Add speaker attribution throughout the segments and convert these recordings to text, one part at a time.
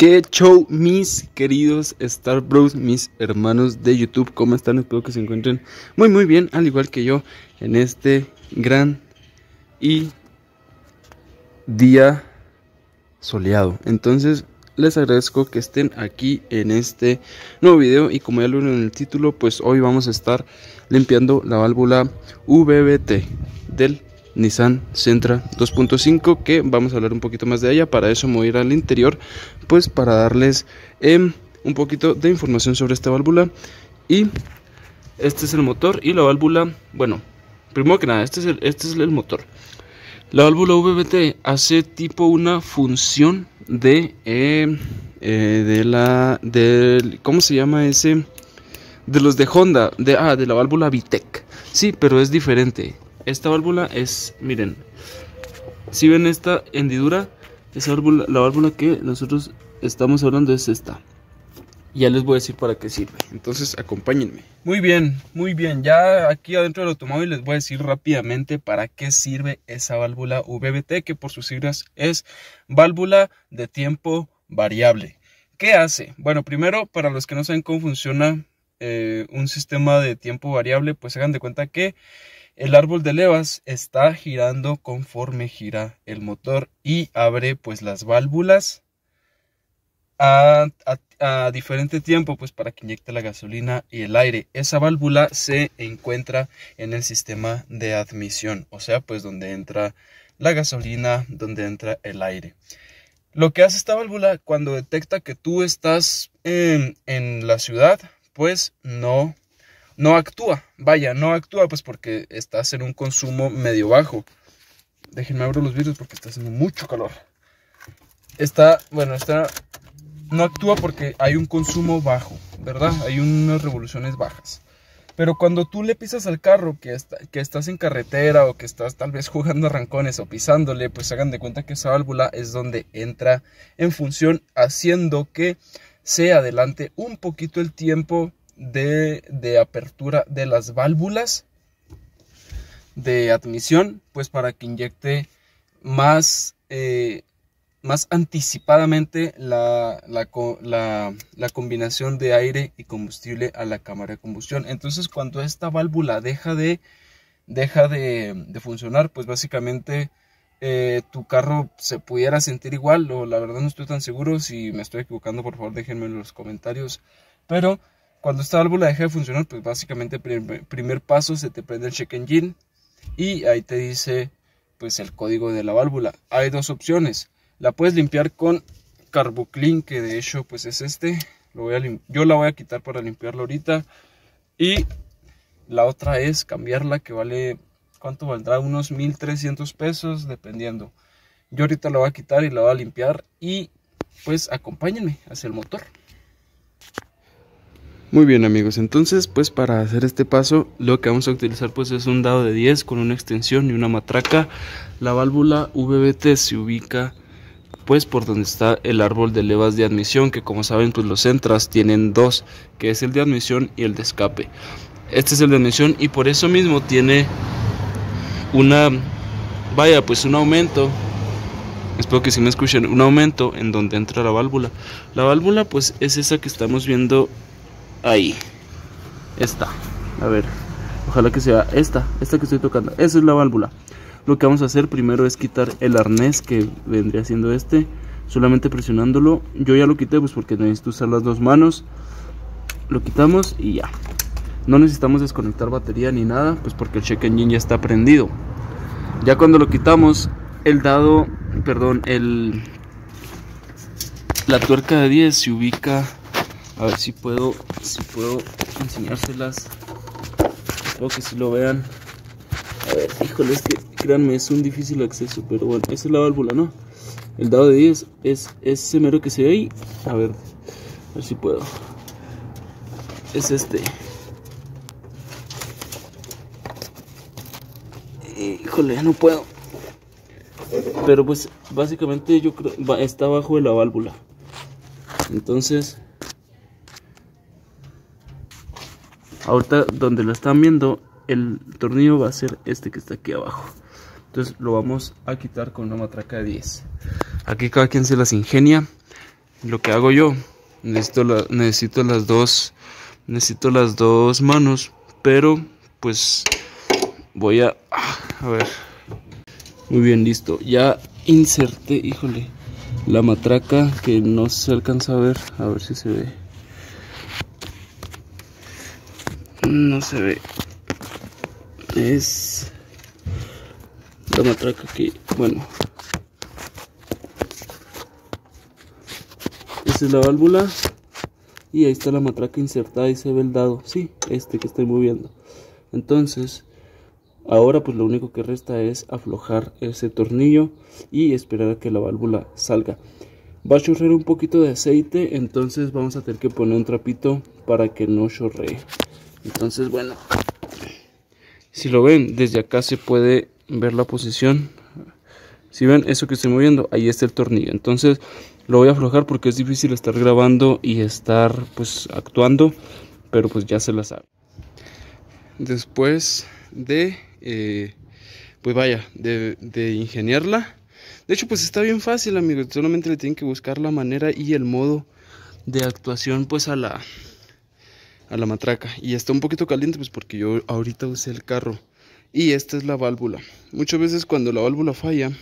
Speaker 1: ¿Qué show, mis queridos Star Bros, mis hermanos de YouTube? ¿Cómo están? Espero que se encuentren muy, muy bien, al igual que yo, en este gran y día soleado. Entonces, les agradezco que estén aquí en este nuevo video y como ya lo ven en el título, pues hoy vamos a estar limpiando la válvula VBT del Nissan Centra 2.5 que vamos a hablar un poquito más de ella. Para eso me voy a ir al interior pues para darles em, un poquito de información sobre esta válvula. Y este es el motor y la válvula, bueno, primero que nada, este es el, este es el motor. La válvula VBT hace tipo una función de, em, eh, de la, del, ¿cómo se llama ese? De los de Honda, de, ah, de la válvula Vitec. Sí, pero es diferente. Esta válvula es, miren, si ven esta hendidura, esa la válvula que nosotros estamos hablando es esta. Ya les voy a decir para qué sirve. Entonces acompáñenme. Muy bien, muy bien. Ya aquí adentro del automóvil les voy a decir rápidamente para qué sirve esa válvula VBT, que por sus siglas es válvula de tiempo variable. ¿Qué hace? Bueno, primero, para los que no saben cómo funciona eh, un sistema de tiempo variable, pues hagan de cuenta que el árbol de levas está girando conforme gira el motor y abre pues las válvulas a, diferente tiempo pues para que inyecte la gasolina y el aire. Esa válvula se encuentra en el sistema de admisión, o sea pues donde entra la gasolina, donde entra el aire. Lo que hace esta válvula cuando detecta que tú estás en la ciudad, pues no no actúa, vaya, no actúa pues porque estás en un consumo medio bajo. Déjenme abrir los vidrios porque está haciendo mucho calor. Está, bueno, está, no actúa porque hay un consumo bajo, ¿verdad? Hay unas revoluciones bajas. Pero cuando tú le pisas al carro que, que estás en carretera o que estás tal vez jugando arrancones o pisándole, pues hagan de cuenta que esa válvula es donde entra en función haciendo que se adelante un poquito el tiempo de, apertura de las válvulas de admisión, pues para que inyecte más, eh, más anticipadamente la, la, combinación de aire y combustible a la cámara de combustión. Entonces cuando esta válvula deja de, deja de, funcionar, pues básicamente eh, tu carro se pudiera sentir igual, o la verdad no estoy tan seguro, si me estoy equivocando por favor déjenme en los comentarios, pero... Cuando esta válvula deja de funcionar, pues básicamente primer, primer paso se te prende el check engine y ahí te dice pues el código de la válvula. Hay dos opciones. La puedes limpiar con carboclean, que de hecho pues es este. Lo voy a yo la voy a quitar para limpiarlo ahorita. Y la otra es cambiarla que vale, ¿cuánto valdrá? Unos 1300 pesos dependiendo. Yo ahorita la voy a quitar y la voy a limpiar y pues acompáñenme hacia el motor. Muy bien amigos, entonces pues para hacer este paso lo que vamos a utilizar pues es un dado de 10 con una extensión y una matraca. La válvula VBT se ubica pues por donde está el árbol de levas de admisión que como saben pues los entras tienen dos, que es el de admisión y el de escape. Este es el de admisión y por eso mismo tiene una, vaya pues un aumento Espero que si me escuchen un aumento en donde entra la válvula. La válvula pues es esa que estamos viendo Ahí. Esta. A ver. Ojalá que sea esta. Esta que estoy tocando. Esa es la válvula. Lo que vamos a hacer primero es quitar el arnés que vendría siendo este. Solamente presionándolo. Yo ya lo quité pues porque necesito usar las dos manos. Lo quitamos y ya. No necesitamos desconectar batería ni nada. Pues porque el check engine ya está prendido. Ya cuando lo quitamos. El dado. Perdón. El... La tuerca de 10 se ubica a ver si puedo si puedo enseñárselas espero que si lo vean a ver híjole es que créanme es un difícil acceso pero bueno esa es la válvula no el dado de 10 es, ese mero que se ve ahí a ver a ver si puedo es este híjole ya no puedo pero pues básicamente yo creo está abajo de la válvula entonces Ahorita donde lo están viendo, el tornillo va a ser este que está aquí abajo. Entonces lo vamos a quitar con una matraca de 10. Aquí cada quien se las ingenia. Lo que hago yo, necesito, necesito las dos necesito las dos manos, pero pues voy a a ver. Muy bien, listo. Ya inserté, híjole, la matraca que no se alcanza a ver, a ver si se ve. no se ve es la matraca aquí bueno Esta es la válvula y ahí está la matraca insertada y se ve el dado sí este que estoy moviendo entonces ahora pues lo único que resta es aflojar ese tornillo y esperar a que la válvula salga va a chorrear un poquito de aceite entonces vamos a tener que poner un trapito para que no chorree entonces, bueno, si lo ven, desde acá se puede ver la posición. Si ven eso que estoy moviendo, ahí está el tornillo. Entonces lo voy a aflojar porque es difícil estar grabando y estar pues actuando, pero pues ya se la sabe. Después de, eh, pues vaya, de, de ingeniarla. De hecho, pues está bien fácil, amigos. Solamente le tienen que buscar la manera y el modo de actuación pues a la, a la matraca. Y está un poquito caliente, pues porque yo ahorita usé el carro. Y esta es la válvula. Muchas veces cuando la válvula falla,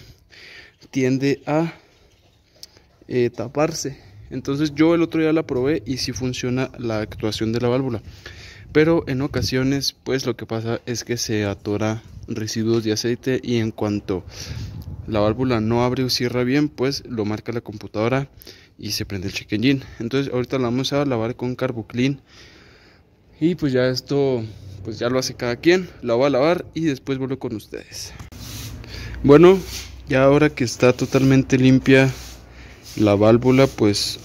Speaker 1: tiende a eh, taparse. Entonces yo el otro día la probé y si funciona la actuación de la válvula. Pero en ocasiones, pues lo que pasa es que se atora residuos de aceite y en cuanto la válvula no abre o cierra bien, pues lo marca la computadora y se prende el check engine. Entonces ahorita la vamos a lavar con carboclean y pues ya esto, pues ya lo hace cada quien. La va a lavar y después vuelvo con ustedes. Bueno, ya ahora que está totalmente limpia la válvula, pues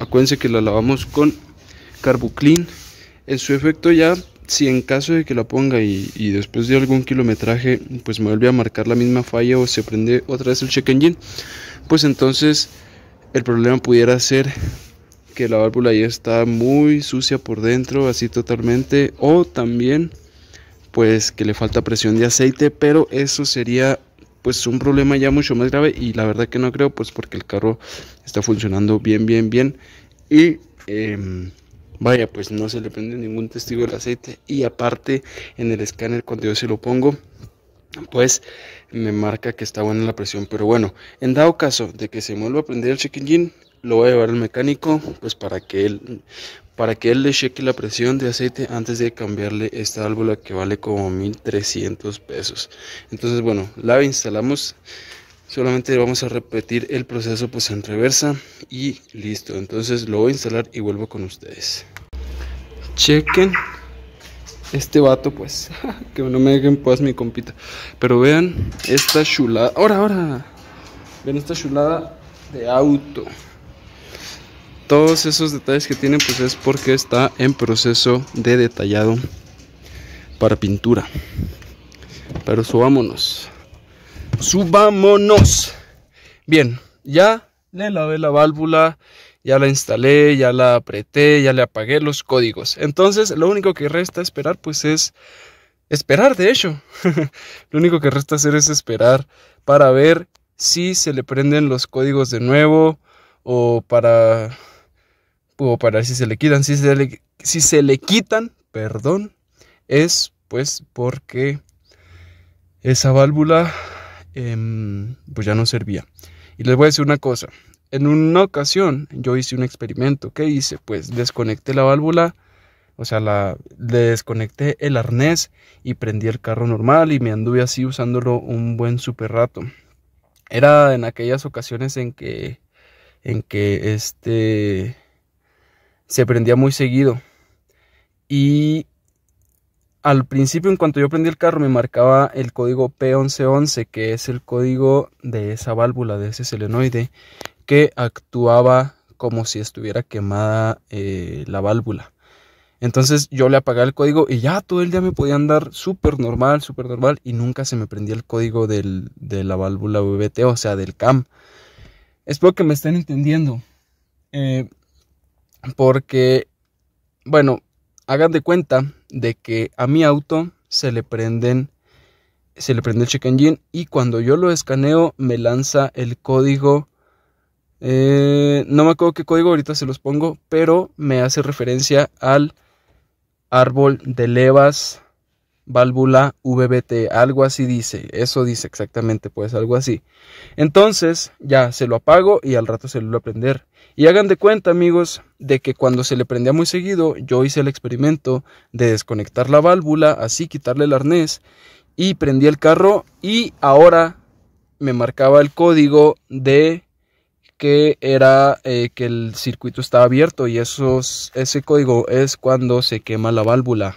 Speaker 1: acuérdense que la lavamos con Carbuclean En su efecto ya, si en caso de que la ponga y, y después de algún kilometraje, pues me vuelve a marcar la misma falla o se prende otra vez el check engine, pues entonces el problema pudiera ser que la válvula ya está muy sucia por dentro, así totalmente, o también pues que le falta presión de aceite, pero eso sería pues un problema ya mucho más grave y la verdad que no creo pues porque el carro está funcionando bien, bien, bien y em, vaya pues no se le prende ningún testigo del aceite y aparte en el escáner cuando yo se lo pongo pues me marca que está buena la presión. Pero bueno, en dado caso de que se vuelva a prender el check engine, lo voy a llevar al mecánico pues para que él para que él le cheque la presión de aceite antes de cambiarle esta válvula que vale como 1300 pesos entonces bueno la instalamos solamente vamos a repetir el proceso pues en reversa y listo entonces lo voy a instalar y vuelvo con ustedes chequen este vato, pues, que no me dejen pues mi compita. Pero vean esta chulada. Ahora, ahora. Vean esta chulada de auto. Todos esos detalles que tienen pues es porque está en proceso de detallado para pintura. Pero subámonos. Subámonos. Bien, ya le lavé la válvula, ya la instalé, ya la apreté, ya le apagué los códigos. Entonces, lo único que resta esperar, pues es esperar, de hecho. lo único que resta hacer es esperar para ver si se le prenden los códigos de nuevo o para o para si se le quitan, si se le, si se le quitan, perdón, es pues porque esa válvula em, pues ya no servía. Y les voy a decir una cosa, en una ocasión yo hice un experimento. ¿Qué hice? Pues desconecté la válvula, o sea, la, le desconecté el arnés y prendí el carro normal y me anduve así usándolo un buen super rato. Era en aquellas ocasiones en que, en que este se prendía muy seguido. Y al principio, en cuanto yo prendí el carro, me marcaba el código P1111, que es el código de esa válvula, de ese selenoide que actuaba como si estuviera quemada eh, la válvula. Entonces yo le apagué el código y ya todo el día me podía andar súper normal, súper normal y nunca se me prendía el código de la válvula VBT, o sea, del CAM. Espero que me estén entendiendo. Eh, porque, bueno, hagan de cuenta de que a mi auto se le prenden se le prende el check engine y cuando yo lo escaneo me lanza el código eh, no me acuerdo qué código, ahorita se los pongo, pero me hace referencia al árbol de levas válvula VBT, algo así dice, eso dice exactamente, pues algo así. Entonces, ya se lo apago y al rato se lo voy a prender. Y hagan de cuenta, amigos, de que cuando se le prendía muy seguido, yo hice el experimento de desconectar la válvula, así quitarle el arnés y prendí el carro y ahora me marcaba el código de que era eh, que el circuito estaba abierto y ese código es cuando se quema la válvula.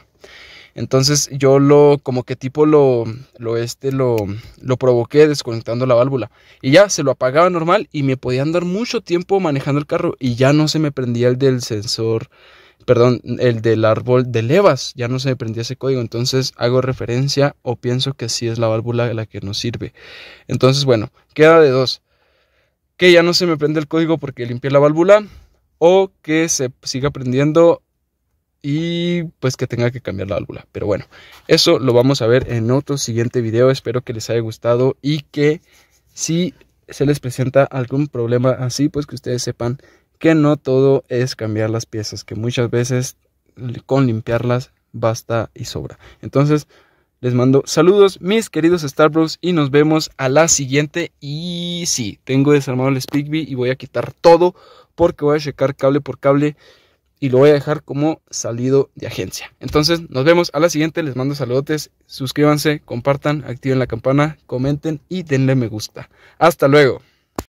Speaker 1: Entonces yo lo, como que tipo lo, lo este, lo, lo provoqué desconectando la válvula. Y ya se lo apagaba normal y me podía andar mucho tiempo manejando el carro y ya no se me prendía el del sensor, perdón, el del árbol de levas, ya no se me prendía ese código. Entonces hago referencia o pienso que sí es la válvula la que nos sirve. Entonces bueno, queda de dos que ya no se me prende el código porque limpié la válvula o que se siga prendiendo y pues que tenga que cambiar la válvula. Pero bueno, eso lo vamos a ver en otro siguiente video. Espero que les haya gustado y que si se les presenta algún problema así, pues que ustedes sepan que no todo es cambiar las piezas, que muchas veces con limpiarlas basta y sobra. Entonces, les mando saludos, mis queridos Star Y nos vemos a la siguiente. Y sí, tengo desarmado el Speakbee y voy a quitar todo porque voy a checar cable por cable y lo voy a dejar como salido de agencia. Entonces, nos vemos a la siguiente. Les mando saludos Suscríbanse, compartan, activen la campana, comenten y denle me gusta. Hasta luego.